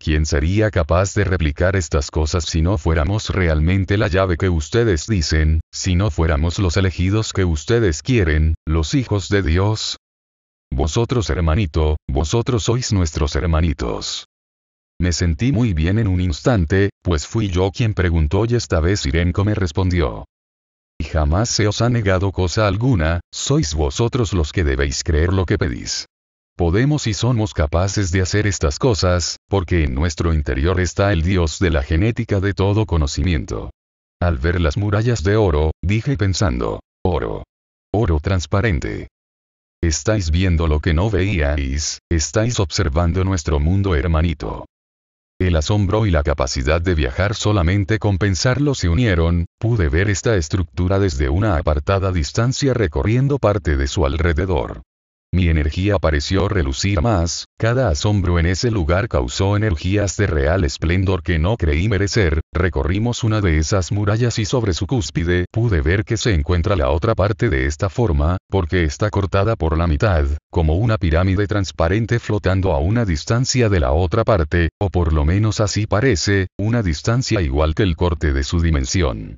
¿Quién sería capaz de replicar estas cosas si no fuéramos realmente la llave que ustedes dicen, si no fuéramos los elegidos que ustedes quieren, los hijos de Dios? Vosotros hermanito, vosotros sois nuestros hermanitos. Me sentí muy bien en un instante, pues fui yo quien preguntó y esta vez Irenko me respondió. Y jamás se os ha negado cosa alguna, sois vosotros los que debéis creer lo que pedís. Podemos y somos capaces de hacer estas cosas, porque en nuestro interior está el Dios de la genética de todo conocimiento. Al ver las murallas de oro, dije pensando, oro. Oro transparente. Estáis viendo lo que no veíais, estáis observando nuestro mundo hermanito. El asombro y la capacidad de viajar solamente con pensarlo se unieron, pude ver esta estructura desde una apartada distancia recorriendo parte de su alrededor. Mi energía pareció relucir más, cada asombro en ese lugar causó energías de real esplendor que no creí merecer, recorrimos una de esas murallas y sobre su cúspide pude ver que se encuentra la otra parte de esta forma, porque está cortada por la mitad, como una pirámide transparente flotando a una distancia de la otra parte, o por lo menos así parece, una distancia igual que el corte de su dimensión.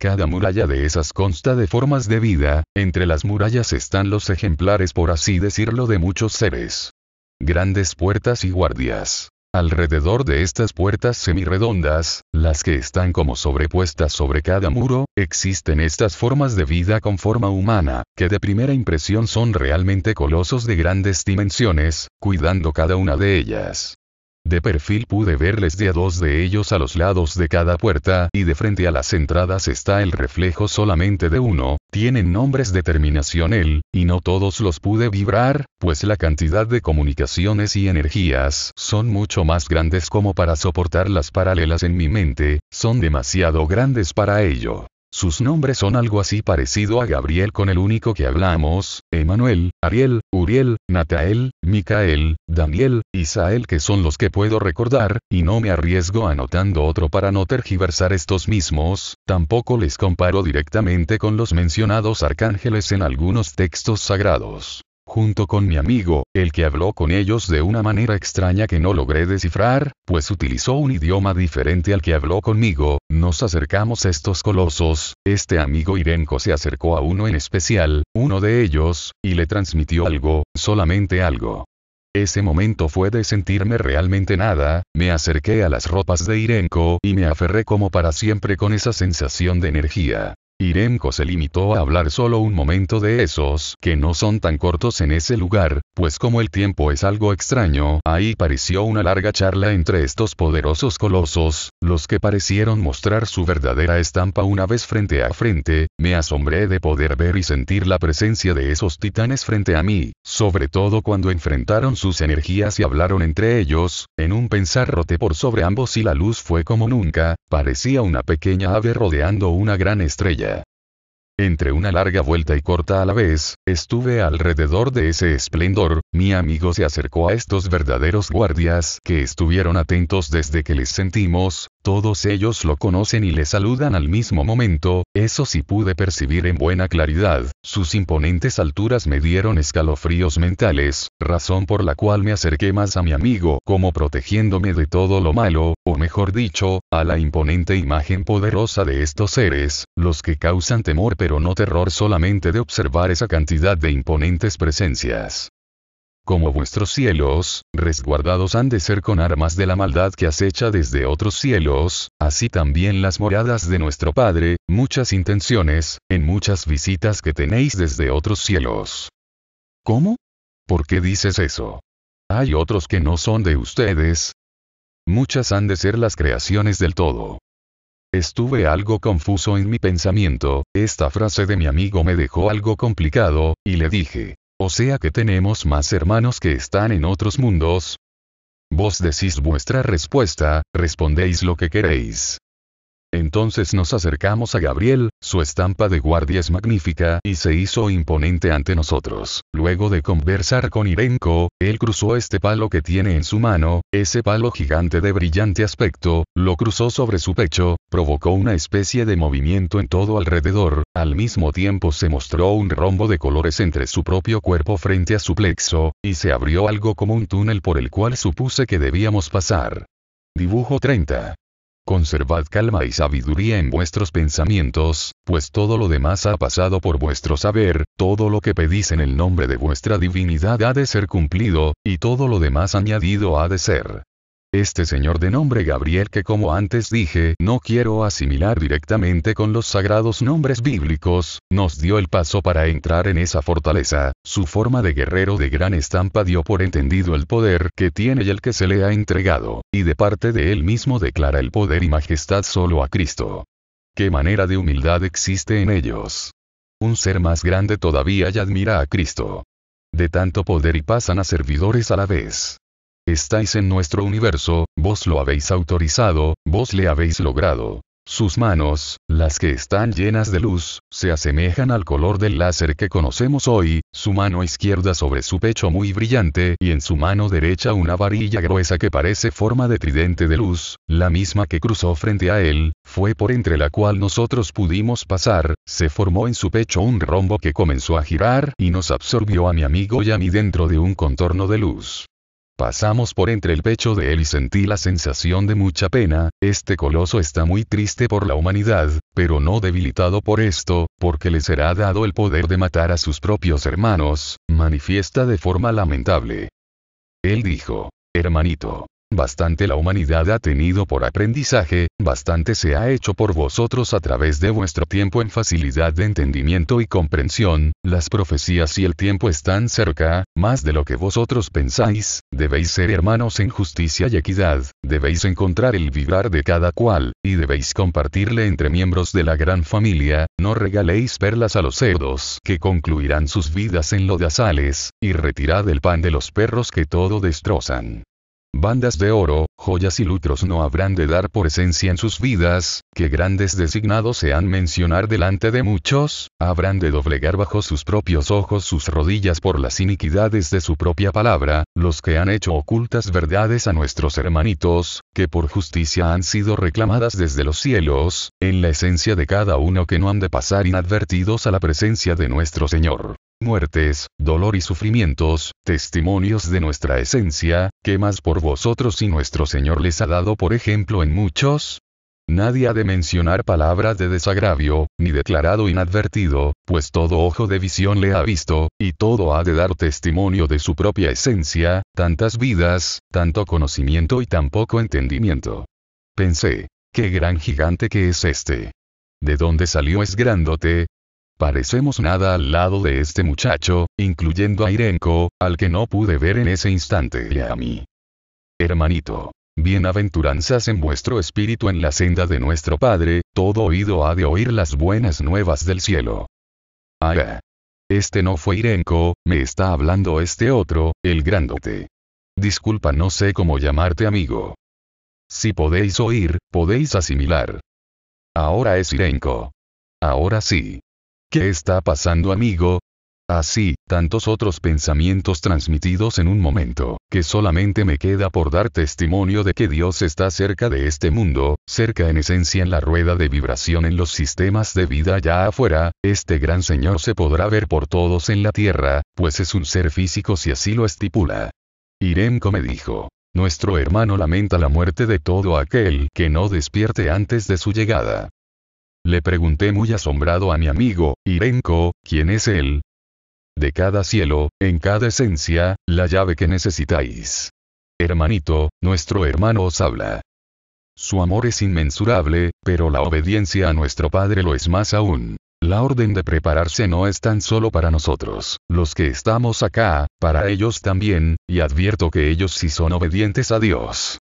Cada muralla de esas consta de formas de vida, entre las murallas están los ejemplares por así decirlo de muchos seres. Grandes puertas y guardias. Alrededor de estas puertas semirredondas, las que están como sobrepuestas sobre cada muro, existen estas formas de vida con forma humana, que de primera impresión son realmente colosos de grandes dimensiones, cuidando cada una de ellas. De perfil pude verles de a dos de ellos a los lados de cada puerta y de frente a las entradas está el reflejo solamente de uno, tienen nombres de terminación él, y no todos los pude vibrar, pues la cantidad de comunicaciones y energías son mucho más grandes como para soportar las paralelas en mi mente, son demasiado grandes para ello. Sus nombres son algo así parecido a Gabriel con el único que hablamos, Emanuel, Ariel, Uriel, Natael, Micael, Daniel, Isael que son los que puedo recordar, y no me arriesgo anotando otro para no tergiversar estos mismos, tampoco les comparo directamente con los mencionados arcángeles en algunos textos sagrados junto con mi amigo, el que habló con ellos de una manera extraña que no logré descifrar, pues utilizó un idioma diferente al que habló conmigo, nos acercamos a estos colosos, este amigo Irenko se acercó a uno en especial, uno de ellos, y le transmitió algo, solamente algo. Ese momento fue de sentirme realmente nada, me acerqué a las ropas de Irenko y me aferré como para siempre con esa sensación de energía. Iremko se limitó a hablar solo un momento de esos que no son tan cortos en ese lugar, pues como el tiempo es algo extraño, ahí pareció una larga charla entre estos poderosos colosos, los que parecieron mostrar su verdadera estampa una vez frente a frente, me asombré de poder ver y sentir la presencia de esos titanes frente a mí, sobre todo cuando enfrentaron sus energías y hablaron entre ellos, en un pensar roté por sobre ambos y la luz fue como nunca, parecía una pequeña ave rodeando una gran estrella. Entre una larga vuelta y corta a la vez, estuve alrededor de ese esplendor, mi amigo se acercó a estos verdaderos guardias que estuvieron atentos desde que les sentimos, todos ellos lo conocen y le saludan al mismo momento, eso sí pude percibir en buena claridad, sus imponentes alturas me dieron escalofríos mentales, razón por la cual me acerqué más a mi amigo como protegiéndome de todo lo malo, o mejor dicho, a la imponente imagen poderosa de estos seres, los que causan temor pero no terror solamente de observar esa cantidad de imponentes presencias como vuestros cielos, resguardados han de ser con armas de la maldad que acecha desde otros cielos, así también las moradas de nuestro Padre, muchas intenciones, en muchas visitas que tenéis desde otros cielos. ¿Cómo? ¿Por qué dices eso? Hay otros que no son de ustedes. Muchas han de ser las creaciones del todo. Estuve algo confuso en mi pensamiento, esta frase de mi amigo me dejó algo complicado, y le dije, o sea que tenemos más hermanos que están en otros mundos. Vos decís vuestra respuesta, respondéis lo que queréis. Entonces nos acercamos a Gabriel, su estampa de guardia es magnífica y se hizo imponente ante nosotros. Luego de conversar con Irenko, él cruzó este palo que tiene en su mano, ese palo gigante de brillante aspecto, lo cruzó sobre su pecho, provocó una especie de movimiento en todo alrededor, al mismo tiempo se mostró un rombo de colores entre su propio cuerpo frente a su plexo, y se abrió algo como un túnel por el cual supuse que debíamos pasar. Dibujo 30. Conservad calma y sabiduría en vuestros pensamientos, pues todo lo demás ha pasado por vuestro saber, todo lo que pedís en el nombre de vuestra divinidad ha de ser cumplido, y todo lo demás añadido ha de ser. Este señor de nombre Gabriel que como antes dije, no quiero asimilar directamente con los sagrados nombres bíblicos, nos dio el paso para entrar en esa fortaleza. Su forma de guerrero de gran estampa dio por entendido el poder que tiene y el que se le ha entregado, y de parte de él mismo declara el poder y majestad solo a Cristo. ¿Qué manera de humildad existe en ellos? Un ser más grande todavía ya admira a Cristo. De tanto poder y pasan a servidores a la vez. Estáis en nuestro universo, vos lo habéis autorizado, vos le habéis logrado. Sus manos, las que están llenas de luz, se asemejan al color del láser que conocemos hoy, su mano izquierda sobre su pecho muy brillante y en su mano derecha una varilla gruesa que parece forma de tridente de luz, la misma que cruzó frente a él, fue por entre la cual nosotros pudimos pasar, se formó en su pecho un rombo que comenzó a girar y nos absorbió a mi amigo y a mí dentro de un contorno de luz. Pasamos por entre el pecho de él y sentí la sensación de mucha pena, este coloso está muy triste por la humanidad, pero no debilitado por esto, porque le será dado el poder de matar a sus propios hermanos, manifiesta de forma lamentable. Él dijo, hermanito, bastante la humanidad ha tenido por aprendizaje, bastante se ha hecho por vosotros a través de vuestro tiempo en facilidad de entendimiento y comprensión, las profecías y el tiempo están cerca, más de lo que vosotros pensáis, debéis ser hermanos en justicia y equidad, debéis encontrar el vibrar de cada cual, y debéis compartirle entre miembros de la gran familia, no regaléis perlas a los cerdos que concluirán sus vidas en lodazales, y retirad el pan de los perros que todo destrozan. Bandas de oro, joyas y lucros no habrán de dar por esencia en sus vidas, que grandes designados se han mencionar delante de muchos, habrán de doblegar bajo sus propios ojos sus rodillas por las iniquidades de su propia palabra, los que han hecho ocultas verdades a nuestros hermanitos, que por justicia han sido reclamadas desde los cielos, en la esencia de cada uno que no han de pasar inadvertidos a la presencia de nuestro Señor muertes, dolor y sufrimientos, testimonios de nuestra esencia, ¿qué más por vosotros y nuestro Señor les ha dado por ejemplo en muchos? Nadie ha de mencionar palabra de desagravio, ni declarado inadvertido, pues todo ojo de visión le ha visto, y todo ha de dar testimonio de su propia esencia, tantas vidas, tanto conocimiento y tan poco entendimiento. Pensé, qué gran gigante que es este. ¿De dónde salió es Parecemos nada al lado de este muchacho, incluyendo a Irenko, al que no pude ver en ese instante y a mí. Hermanito. Bienaventuranzas en vuestro espíritu en la senda de nuestro Padre, todo oído ha de oír las buenas nuevas del cielo. Ah, este no fue Irenko, me está hablando este otro, el grandote. Disculpa, no sé cómo llamarte amigo. Si podéis oír, podéis asimilar. Ahora es Irenko. Ahora sí. ¿Qué está pasando amigo? Así, tantos otros pensamientos transmitidos en un momento, que solamente me queda por dar testimonio de que Dios está cerca de este mundo, cerca en esencia en la rueda de vibración en los sistemas de vida allá afuera, este gran Señor se podrá ver por todos en la tierra, pues es un ser físico si así lo estipula. Iremco me dijo. Nuestro hermano lamenta la muerte de todo aquel que no despierte antes de su llegada. Le pregunté muy asombrado a mi amigo, Irenko, ¿quién es él? De cada cielo, en cada esencia, la llave que necesitáis. Hermanito, nuestro hermano os habla. Su amor es inmensurable, pero la obediencia a nuestro Padre lo es más aún. La orden de prepararse no es tan solo para nosotros, los que estamos acá, para ellos también, y advierto que ellos sí son obedientes a Dios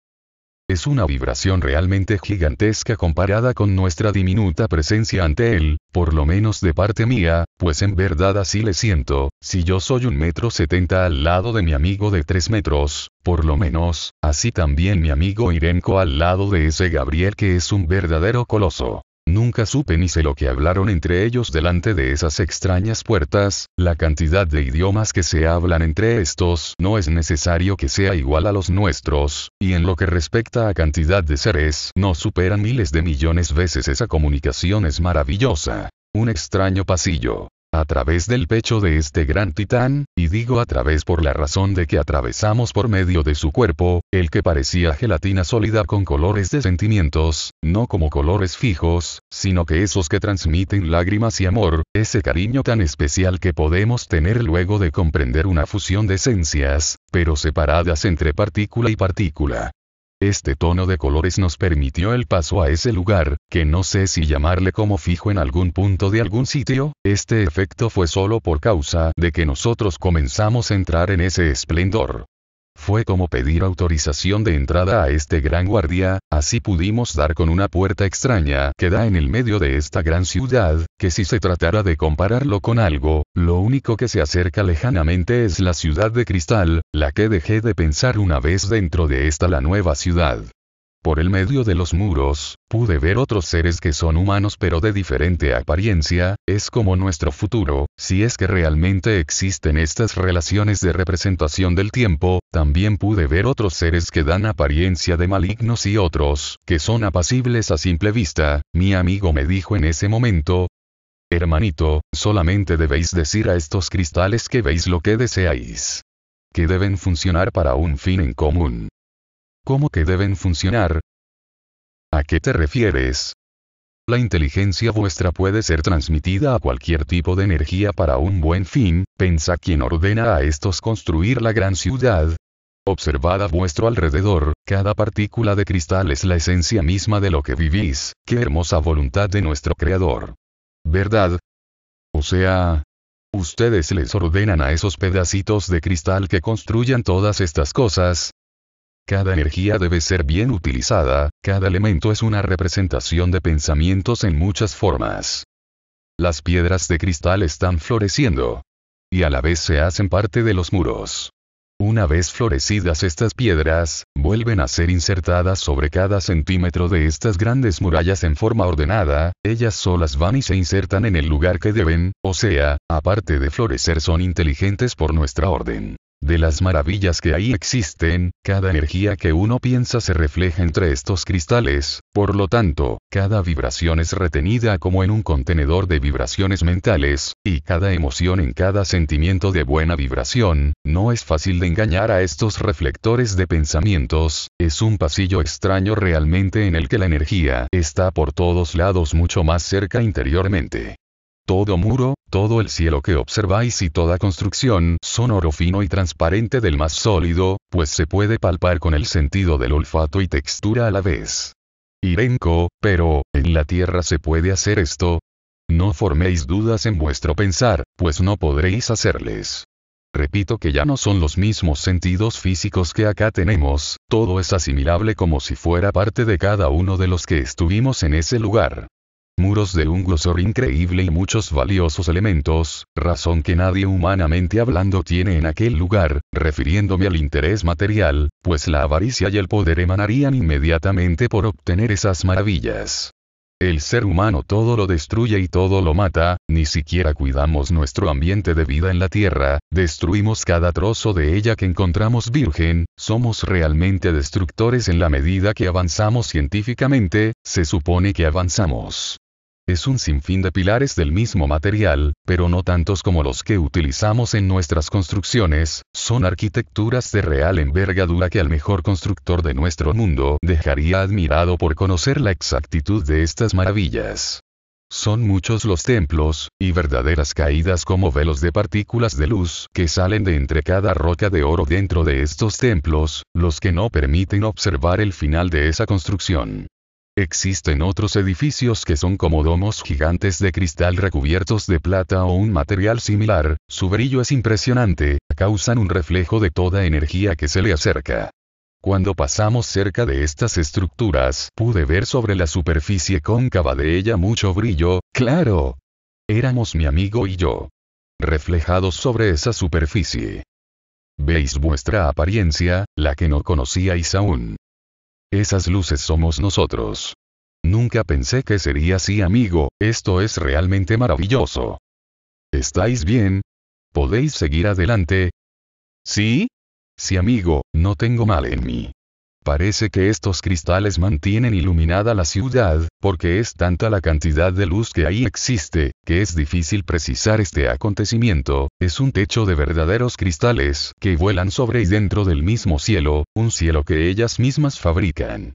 es una vibración realmente gigantesca comparada con nuestra diminuta presencia ante él, por lo menos de parte mía, pues en verdad así le siento, si yo soy un metro setenta al lado de mi amigo de tres metros, por lo menos, así también mi amigo Irenko al lado de ese Gabriel que es un verdadero coloso. Nunca supe ni sé lo que hablaron entre ellos delante de esas extrañas puertas, la cantidad de idiomas que se hablan entre estos no es necesario que sea igual a los nuestros, y en lo que respecta a cantidad de seres no superan miles de millones veces esa comunicación es maravillosa. Un extraño pasillo a través del pecho de este gran titán, y digo a través por la razón de que atravesamos por medio de su cuerpo, el que parecía gelatina sólida con colores de sentimientos, no como colores fijos, sino que esos que transmiten lágrimas y amor, ese cariño tan especial que podemos tener luego de comprender una fusión de esencias, pero separadas entre partícula y partícula. Este tono de colores nos permitió el paso a ese lugar, que no sé si llamarle como fijo en algún punto de algún sitio, este efecto fue solo por causa de que nosotros comenzamos a entrar en ese esplendor. Fue como pedir autorización de entrada a este gran guardia, así pudimos dar con una puerta extraña que da en el medio de esta gran ciudad, que si se tratara de compararlo con algo, lo único que se acerca lejanamente es la ciudad de cristal, la que dejé de pensar una vez dentro de esta la nueva ciudad. Por el medio de los muros, pude ver otros seres que son humanos pero de diferente apariencia, es como nuestro futuro, si es que realmente existen estas relaciones de representación del tiempo, también pude ver otros seres que dan apariencia de malignos y otros, que son apacibles a simple vista, mi amigo me dijo en ese momento, Hermanito, solamente debéis decir a estos cristales que veis lo que deseáis. Que deben funcionar para un fin en común. ¿Cómo que deben funcionar? ¿A qué te refieres? La inteligencia vuestra puede ser transmitida a cualquier tipo de energía para un buen fin, pensa quien ordena a estos construir la gran ciudad. Observad a vuestro alrededor, cada partícula de cristal es la esencia misma de lo que vivís, qué hermosa voluntad de nuestro Creador. ¿Verdad? O sea, ustedes les ordenan a esos pedacitos de cristal que construyan todas estas cosas, cada energía debe ser bien utilizada, cada elemento es una representación de pensamientos en muchas formas. Las piedras de cristal están floreciendo. Y a la vez se hacen parte de los muros. Una vez florecidas estas piedras, vuelven a ser insertadas sobre cada centímetro de estas grandes murallas en forma ordenada, ellas solas van y se insertan en el lugar que deben, o sea, aparte de florecer son inteligentes por nuestra orden. De las maravillas que ahí existen, cada energía que uno piensa se refleja entre estos cristales, por lo tanto, cada vibración es retenida como en un contenedor de vibraciones mentales, y cada emoción en cada sentimiento de buena vibración, no es fácil de engañar a estos reflectores de pensamientos, es un pasillo extraño realmente en el que la energía está por todos lados mucho más cerca interiormente. Todo muro, todo el cielo que observáis y toda construcción son oro fino y transparente del más sólido, pues se puede palpar con el sentido del olfato y textura a la vez. Irenco, pero, ¿en la tierra se puede hacer esto? No forméis dudas en vuestro pensar, pues no podréis hacerles. Repito que ya no son los mismos sentidos físicos que acá tenemos, todo es asimilable como si fuera parte de cada uno de los que estuvimos en ese lugar muros de un grosor increíble y muchos valiosos elementos, razón que nadie humanamente hablando tiene en aquel lugar, refiriéndome al interés material, pues la avaricia y el poder emanarían inmediatamente por obtener esas maravillas. El ser humano todo lo destruye y todo lo mata, ni siquiera cuidamos nuestro ambiente de vida en la tierra, destruimos cada trozo de ella que encontramos virgen, somos realmente destructores en la medida que avanzamos científicamente, se supone que avanzamos. Es un sinfín de pilares del mismo material, pero no tantos como los que utilizamos en nuestras construcciones, son arquitecturas de real envergadura que al mejor constructor de nuestro mundo dejaría admirado por conocer la exactitud de estas maravillas. Son muchos los templos, y verdaderas caídas como velos de partículas de luz que salen de entre cada roca de oro dentro de estos templos, los que no permiten observar el final de esa construcción. Existen otros edificios que son como domos gigantes de cristal recubiertos de plata o un material similar, su brillo es impresionante, causan un reflejo de toda energía que se le acerca. Cuando pasamos cerca de estas estructuras, pude ver sobre la superficie cóncava de ella mucho brillo, claro. Éramos mi amigo y yo. Reflejados sobre esa superficie. ¿Veis vuestra apariencia, la que no conocíais aún? Esas luces somos nosotros. Nunca pensé que sería así, amigo, esto es realmente maravilloso. ¿Estáis bien? ¿Podéis seguir adelante? ¿Sí? Sí, amigo, no tengo mal en mí. Parece que estos cristales mantienen iluminada la ciudad, porque es tanta la cantidad de luz que ahí existe, que es difícil precisar este acontecimiento, es un techo de verdaderos cristales que vuelan sobre y dentro del mismo cielo, un cielo que ellas mismas fabrican.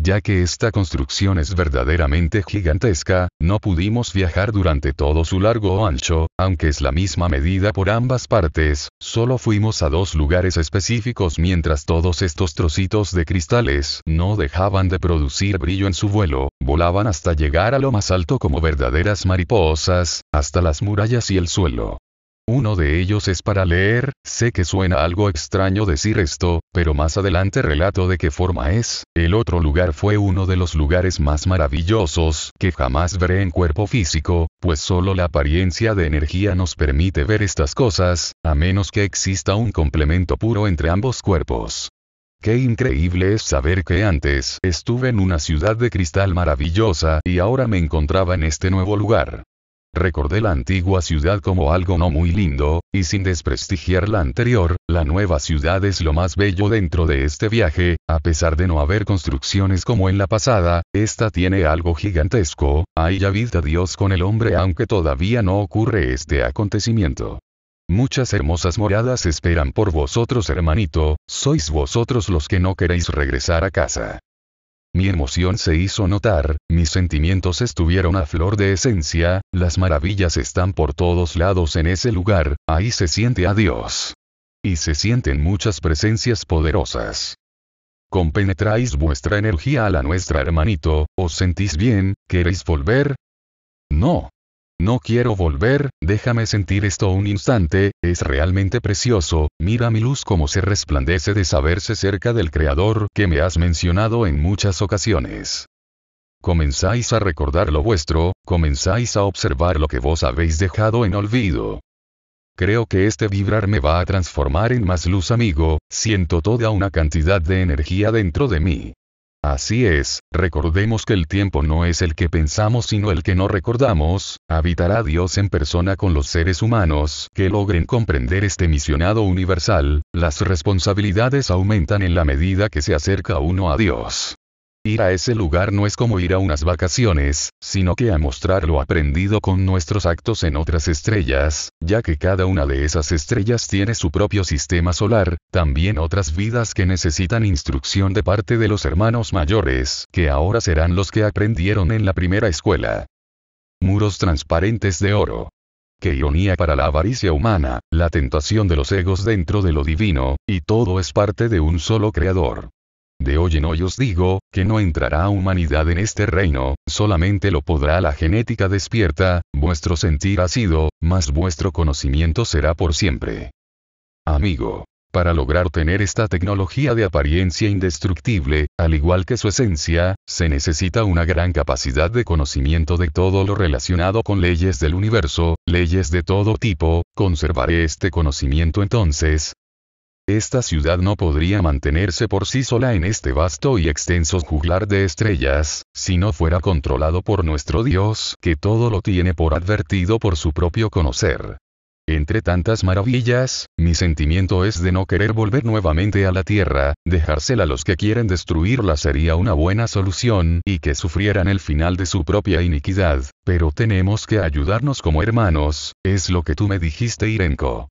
Ya que esta construcción es verdaderamente gigantesca, no pudimos viajar durante todo su largo ancho, aunque es la misma medida por ambas partes, solo fuimos a dos lugares específicos mientras todos estos trocitos de cristales no dejaban de producir brillo en su vuelo, volaban hasta llegar a lo más alto como verdaderas mariposas, hasta las murallas y el suelo. Uno de ellos es para leer, sé que suena algo extraño decir esto, pero más adelante relato de qué forma es, el otro lugar fue uno de los lugares más maravillosos que jamás veré en cuerpo físico, pues solo la apariencia de energía nos permite ver estas cosas, a menos que exista un complemento puro entre ambos cuerpos. Qué increíble es saber que antes estuve en una ciudad de cristal maravillosa y ahora me encontraba en este nuevo lugar. Recordé la antigua ciudad como algo no muy lindo, y sin desprestigiar la anterior, la nueva ciudad es lo más bello dentro de este viaje, a pesar de no haber construcciones como en la pasada, esta tiene algo gigantesco, ahí ya vida Dios con el hombre aunque todavía no ocurre este acontecimiento. Muchas hermosas moradas esperan por vosotros hermanito, sois vosotros los que no queréis regresar a casa. Mi emoción se hizo notar, mis sentimientos estuvieron a flor de esencia, las maravillas están por todos lados en ese lugar, ahí se siente a Dios. Y se sienten muchas presencias poderosas. Compenetráis vuestra energía a la nuestra hermanito, ¿os sentís bien? ¿Queréis volver? No, no quiero volver, déjame sentir esto un instante, es realmente precioso, mira mi luz como se resplandece de saberse cerca del Creador que me has mencionado en muchas ocasiones. Comenzáis a recordar lo vuestro, comenzáis a observar lo que vos habéis dejado en olvido. Creo que este vibrar me va a transformar en más luz amigo, siento toda una cantidad de energía dentro de mí. Así es, recordemos que el tiempo no es el que pensamos sino el que no recordamos, habitará Dios en persona con los seres humanos que logren comprender este misionado universal, las responsabilidades aumentan en la medida que se acerca uno a Dios. Ir a ese lugar no es como ir a unas vacaciones, sino que a mostrar lo aprendido con nuestros actos en otras estrellas, ya que cada una de esas estrellas tiene su propio sistema solar, también otras vidas que necesitan instrucción de parte de los hermanos mayores, que ahora serán los que aprendieron en la primera escuela. Muros transparentes de oro. Qué ironía para la avaricia humana, la tentación de los egos dentro de lo divino, y todo es parte de un solo creador. De hoy en hoy os digo, que no entrará humanidad en este reino, solamente lo podrá la genética despierta, vuestro sentir ha sido, mas vuestro conocimiento será por siempre. Amigo. Para lograr tener esta tecnología de apariencia indestructible, al igual que su esencia, se necesita una gran capacidad de conocimiento de todo lo relacionado con leyes del universo, leyes de todo tipo, conservaré este conocimiento entonces, esta ciudad no podría mantenerse por sí sola en este vasto y extenso juglar de estrellas, si no fuera controlado por nuestro Dios, que todo lo tiene por advertido por su propio conocer. Entre tantas maravillas, mi sentimiento es de no querer volver nuevamente a la Tierra, dejársela a los que quieren destruirla sería una buena solución, y que sufrieran el final de su propia iniquidad, pero tenemos que ayudarnos como hermanos, es lo que tú me dijiste Irenko.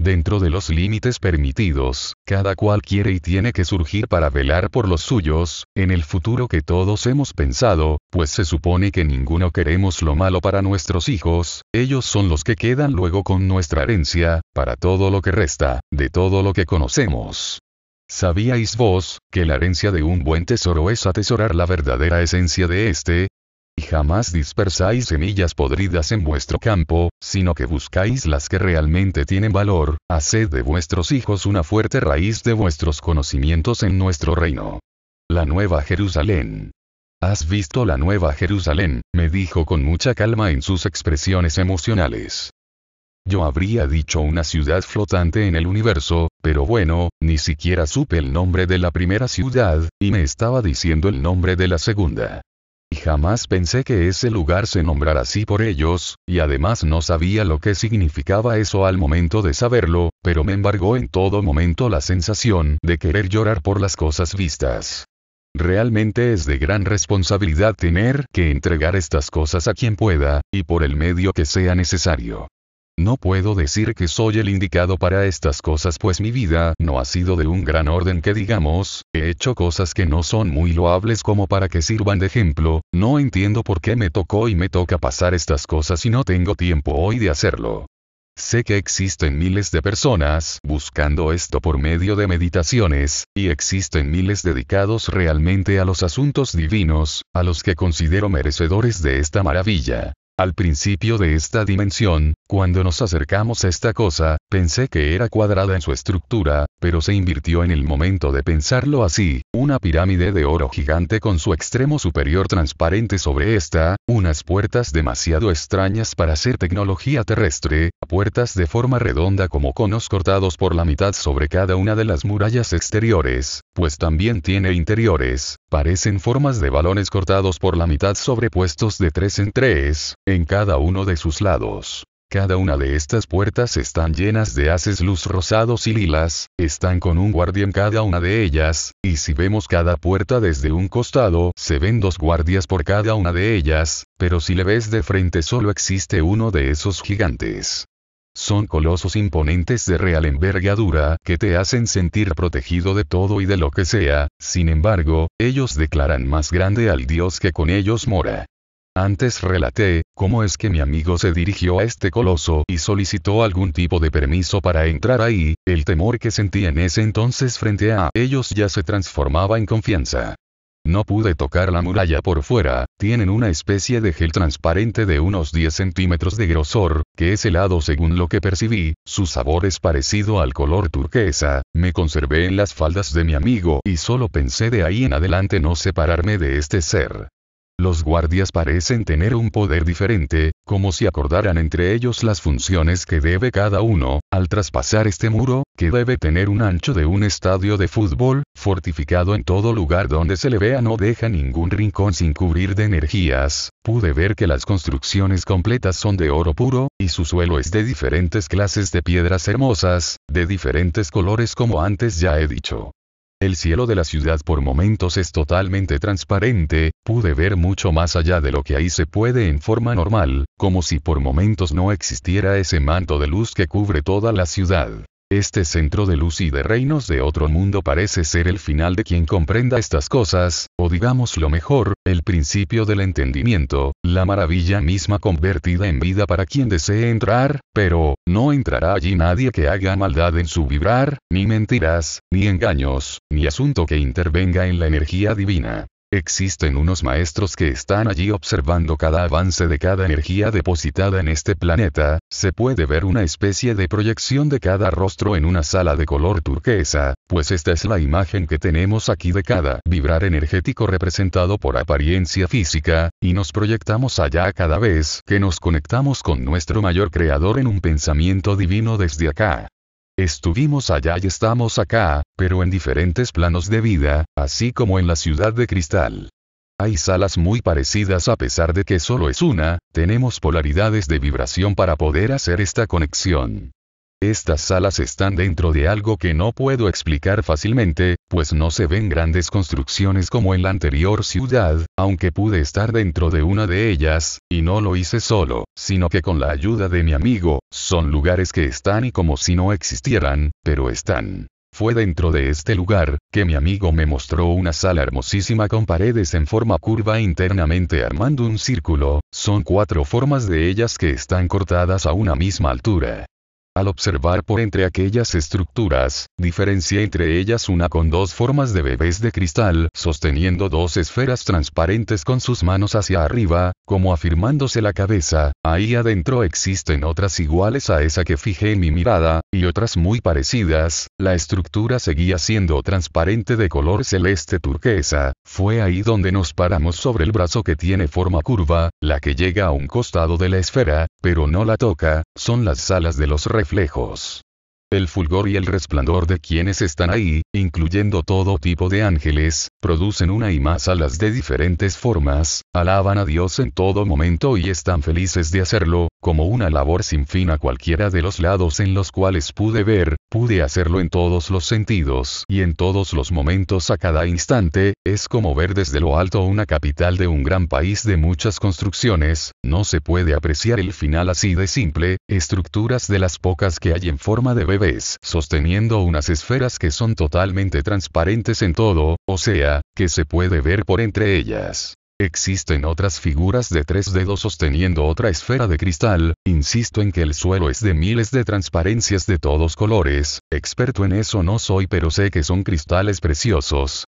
Dentro de los límites permitidos, cada cual quiere y tiene que surgir para velar por los suyos, en el futuro que todos hemos pensado, pues se supone que ninguno queremos lo malo para nuestros hijos, ellos son los que quedan luego con nuestra herencia, para todo lo que resta, de todo lo que conocemos. ¿Sabíais vos, que la herencia de un buen tesoro es atesorar la verdadera esencia de éste, y jamás dispersáis semillas podridas en vuestro campo, sino que buscáis las que realmente tienen valor, haced de vuestros hijos una fuerte raíz de vuestros conocimientos en nuestro reino. La Nueva Jerusalén. ¿Has visto la Nueva Jerusalén? me dijo con mucha calma en sus expresiones emocionales. Yo habría dicho una ciudad flotante en el universo, pero bueno, ni siquiera supe el nombre de la primera ciudad, y me estaba diciendo el nombre de la segunda. Y jamás pensé que ese lugar se nombrara así por ellos, y además no sabía lo que significaba eso al momento de saberlo, pero me embargó en todo momento la sensación de querer llorar por las cosas vistas. Realmente es de gran responsabilidad tener que entregar estas cosas a quien pueda, y por el medio que sea necesario. No puedo decir que soy el indicado para estas cosas pues mi vida no ha sido de un gran orden que digamos, he hecho cosas que no son muy loables como para que sirvan de ejemplo, no entiendo por qué me tocó y me toca pasar estas cosas y no tengo tiempo hoy de hacerlo. Sé que existen miles de personas buscando esto por medio de meditaciones, y existen miles dedicados realmente a los asuntos divinos, a los que considero merecedores de esta maravilla. Al principio de esta dimensión, cuando nos acercamos a esta cosa, pensé que era cuadrada en su estructura, pero se invirtió en el momento de pensarlo así, una pirámide de oro gigante con su extremo superior transparente sobre esta, unas puertas demasiado extrañas para ser tecnología terrestre, puertas de forma redonda como conos cortados por la mitad sobre cada una de las murallas exteriores, pues también tiene interiores, parecen formas de balones cortados por la mitad sobrepuestos de tres en tres, en cada uno de sus lados. Cada una de estas puertas están llenas de haces luz rosados y lilas, están con un guardián en cada una de ellas, y si vemos cada puerta desde un costado, se ven dos guardias por cada una de ellas, pero si le ves de frente solo existe uno de esos gigantes. Son colosos imponentes de real envergadura que te hacen sentir protegido de todo y de lo que sea, sin embargo, ellos declaran más grande al Dios que con ellos mora. Antes relaté, cómo es que mi amigo se dirigió a este coloso y solicitó algún tipo de permiso para entrar ahí, el temor que sentí en ese entonces frente a ellos ya se transformaba en confianza. No pude tocar la muralla por fuera, tienen una especie de gel transparente de unos 10 centímetros de grosor, que es helado según lo que percibí, su sabor es parecido al color turquesa, me conservé en las faldas de mi amigo y solo pensé de ahí en adelante no separarme de este ser. Los guardias parecen tener un poder diferente, como si acordaran entre ellos las funciones que debe cada uno, al traspasar este muro, que debe tener un ancho de un estadio de fútbol, fortificado en todo lugar donde se le vea no deja ningún rincón sin cubrir de energías, pude ver que las construcciones completas son de oro puro, y su suelo es de diferentes clases de piedras hermosas, de diferentes colores como antes ya he dicho. El cielo de la ciudad por momentos es totalmente transparente, pude ver mucho más allá de lo que ahí se puede en forma normal, como si por momentos no existiera ese manto de luz que cubre toda la ciudad. Este centro de luz y de reinos de otro mundo parece ser el final de quien comprenda estas cosas, o digamos lo mejor, el principio del entendimiento, la maravilla misma convertida en vida para quien desee entrar, pero, no entrará allí nadie que haga maldad en su vibrar, ni mentiras, ni engaños, ni asunto que intervenga en la energía divina. Existen unos maestros que están allí observando cada avance de cada energía depositada en este planeta, se puede ver una especie de proyección de cada rostro en una sala de color turquesa, pues esta es la imagen que tenemos aquí de cada vibrar energético representado por apariencia física, y nos proyectamos allá cada vez que nos conectamos con nuestro mayor creador en un pensamiento divino desde acá. Estuvimos allá y estamos acá, pero en diferentes planos de vida, así como en la ciudad de cristal. Hay salas muy parecidas a pesar de que solo es una, tenemos polaridades de vibración para poder hacer esta conexión. Estas salas están dentro de algo que no puedo explicar fácilmente, pues no se ven grandes construcciones como en la anterior ciudad, aunque pude estar dentro de una de ellas, y no lo hice solo, sino que con la ayuda de mi amigo, son lugares que están y como si no existieran, pero están. Fue dentro de este lugar, que mi amigo me mostró una sala hermosísima con paredes en forma curva internamente armando un círculo, son cuatro formas de ellas que están cortadas a una misma altura. Al observar por entre aquellas estructuras, diferencia entre ellas una con dos formas de bebés de cristal, sosteniendo dos esferas transparentes con sus manos hacia arriba, como afirmándose la cabeza, ahí adentro existen otras iguales a esa que fijé en mi mirada, y otras muy parecidas, la estructura seguía siendo transparente de color celeste turquesa, fue ahí donde nos paramos sobre el brazo que tiene forma curva, la que llega a un costado de la esfera, pero no la toca, son las alas de los reflejos. El fulgor y el resplandor de quienes están ahí, incluyendo todo tipo de ángeles, producen una y más alas de diferentes formas, alaban a Dios en todo momento y están felices de hacerlo, como una labor sin fin a cualquiera de los lados en los cuales pude ver, pude hacerlo en todos los sentidos y en todos los momentos a cada instante, es como ver desde lo alto una capital de un gran país de muchas construcciones, no se puede apreciar el final así de simple, estructuras de las pocas que hay en forma de bebés, sosteniendo unas esferas que son totalmente transparentes en todo, o sea, que se puede ver por entre ellas. Existen otras figuras de tres dedos sosteniendo otra esfera de cristal, insisto en que el suelo es de miles de transparencias de todos colores, experto en eso no soy pero sé que son cristales preciosos,